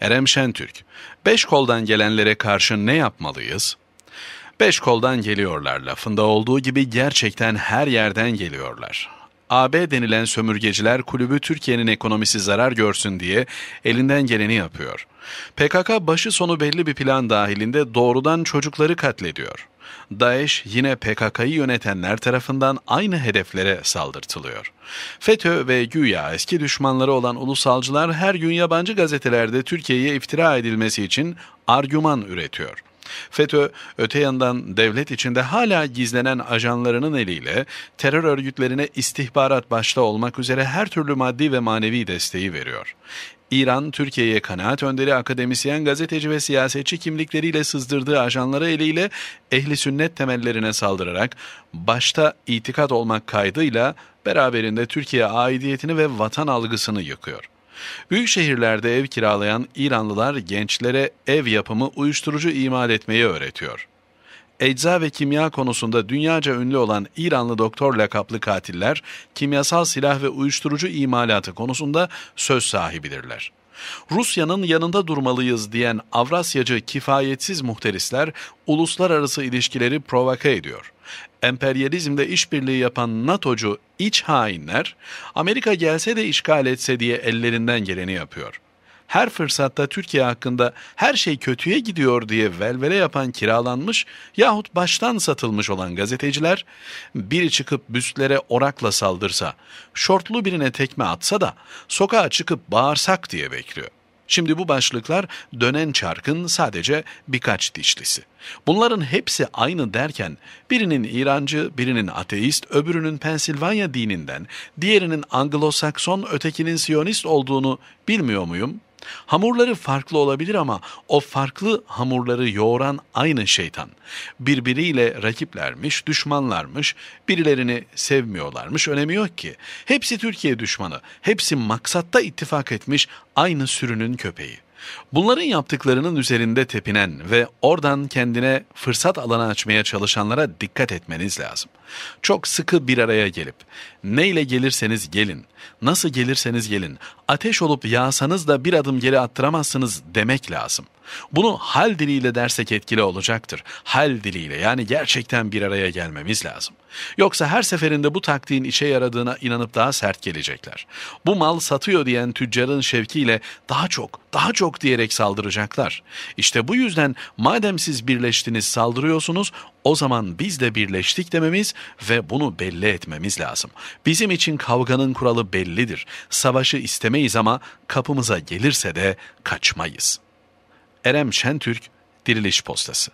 Erem Şentürk, beş koldan gelenlere karşı ne yapmalıyız? Beş koldan geliyorlar lafında olduğu gibi gerçekten her yerden geliyorlar. AB denilen sömürgeciler kulübü Türkiye'nin ekonomisi zarar görsün diye elinden geleni yapıyor. PKK başı sonu belli bir plan dahilinde doğrudan çocukları katlediyor. DAEŞ yine PKK'yı yönetenler tarafından aynı hedeflere saldırtılıyor. FETÖ ve güya eski düşmanları olan ulusalcılar her gün yabancı gazetelerde Türkiye'ye iftira edilmesi için argüman üretiyor. FETÖ öte yandan devlet içinde hala gizlenen ajanlarının eliyle terör örgütlerine istihbarat başta olmak üzere her türlü maddi ve manevi desteği veriyor. İran, Türkiye'ye kanaat önderi akademisyen, gazeteci ve siyasetçi kimlikleriyle sızdırdığı ajanları eliyle ehli sünnet temellerine saldırarak başta itikat olmak kaydıyla beraberinde Türkiye aidiyetini ve vatan algısını yıkıyor. Büyük şehirlerde ev kiralayan İranlılar gençlere ev yapımı uyuşturucu imal etmeyi öğretiyor. Ecza ve kimya konusunda dünyaca ünlü olan İranlı doktor lakaplı katiller, kimyasal silah ve uyuşturucu imalatı konusunda söz sahibidirler. Rusya'nın yanında durmalıyız diyen Avrasyacı kifayetsiz muhterisler uluslararası ilişkileri provoke ediyor emperyalizmde işbirliği yapan NATO'cu iç hainler, Amerika gelse de işgal etse diye ellerinden geleni yapıyor. Her fırsatta Türkiye hakkında her şey kötüye gidiyor diye velvele yapan kiralanmış yahut baştan satılmış olan gazeteciler, biri çıkıp büstlere orakla saldırsa, şortlu birine tekme atsa da sokağa çıkıp bağırsak diye bekliyor. Şimdi bu başlıklar dönen çarkın sadece birkaç dişlisi. Bunların hepsi aynı derken birinin İrancı, birinin ateist, öbürünün Pensilvanya dininden, diğerinin Anglo-Sakson, ötekinin Siyonist olduğunu bilmiyor muyum? Hamurları farklı olabilir ama o farklı hamurları yoğuran aynı şeytan. Birbiriyle rakiplermiş, düşmanlarmış, birilerini sevmiyorlarmış, önemi yok ki. Hepsi Türkiye düşmanı, hepsi maksatta ittifak etmiş aynı sürünün köpeği. Bunların yaptıklarının üzerinde tepinen ve oradan kendine fırsat alanı açmaya çalışanlara dikkat etmeniz lazım. Çok sıkı bir araya gelip, neyle gelirseniz gelin, nasıl gelirseniz gelin, ateş olup yağsanız da bir adım geri attıramazsınız demek lazım.'' Bunu hal diliyle dersek etkili olacaktır. Hal diliyle yani gerçekten bir araya gelmemiz lazım. Yoksa her seferinde bu taktiğin işe yaradığına inanıp daha sert gelecekler. Bu mal satıyor diyen tüccarın şevkiyle daha çok, daha çok diyerek saldıracaklar. İşte bu yüzden madem siz birleştiniz saldırıyorsunuz, o zaman biz de birleştik dememiz ve bunu belli etmemiz lazım. Bizim için kavganın kuralı bellidir. Savaşı istemeyiz ama kapımıza gelirse de kaçmayız.'' Erem Şentürk, Diriliş Postası